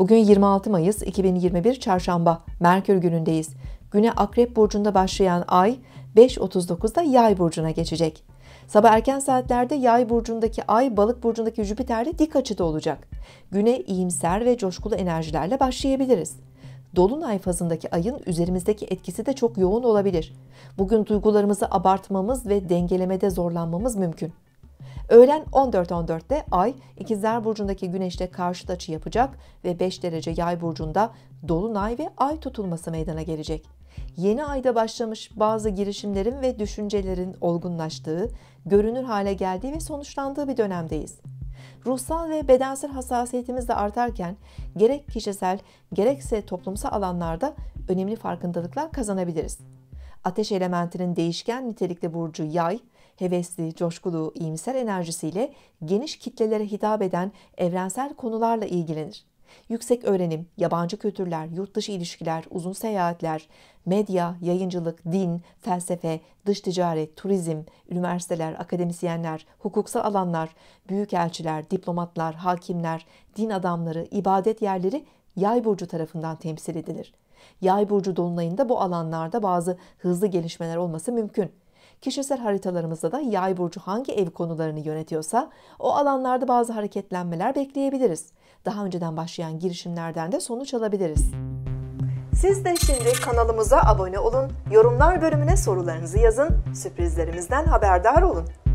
Bugün 26 Mayıs 2021 Çarşamba Merkür günündeyiz. Güne Akrep burcunda başlayan ay 5.39'da Yay burcuna geçecek. Sabah erken saatlerde Yay burcundaki Ay Balık burcundaki Jüpiter'le dik açıda olacak. Güne iyimser ve coşkulu enerjilerle başlayabiliriz. Dolunay fazındaki ayın üzerimizdeki etkisi de çok yoğun olabilir. Bugün duygularımızı abartmamız ve dengelemede zorlanmamız mümkün. Öğlen 14.14'te Ay İkizler Burcu'ndaki güneşle karşıt açı yapacak ve 5 derece yay burcunda dolunay ve ay tutulması meydana gelecek. Yeni ayda başlamış bazı girişimlerin ve düşüncelerin olgunlaştığı, görünür hale geldiği ve sonuçlandığı bir dönemdeyiz. Ruhsal ve bedensel hassasiyetimiz de artarken gerek kişisel gerekse toplumsal alanlarda önemli farkındalıklar kazanabiliriz. Ateş elementinin değişken nitelikli burcu yay, hevesli, coşkulu, iyimser enerjisiyle geniş kitlelere hitap eden evrensel konularla ilgilenir. Yüksek öğrenim, yabancı kültürler, yurt dışı ilişkiler, uzun seyahatler, medya, yayıncılık, din, felsefe, dış ticaret, turizm, üniversiteler, akademisyenler, hukuksal alanlar, büyükelçiler, diplomatlar, hakimler, din adamları, ibadet yerleri yay burcu tarafından temsil edilir. Yay burcu dolunayında bu alanlarda bazı hızlı gelişmeler olması mümkün. Kişisel haritalarımızda da yay burcu hangi ev konularını yönetiyorsa o alanlarda bazı hareketlenmeler bekleyebiliriz. Daha önceden başlayan girişimlerden de sonuç alabiliriz. Siz de şimdi kanalımıza abone olun, yorumlar bölümüne sorularınızı yazın, sürprizlerimizden haberdar olun.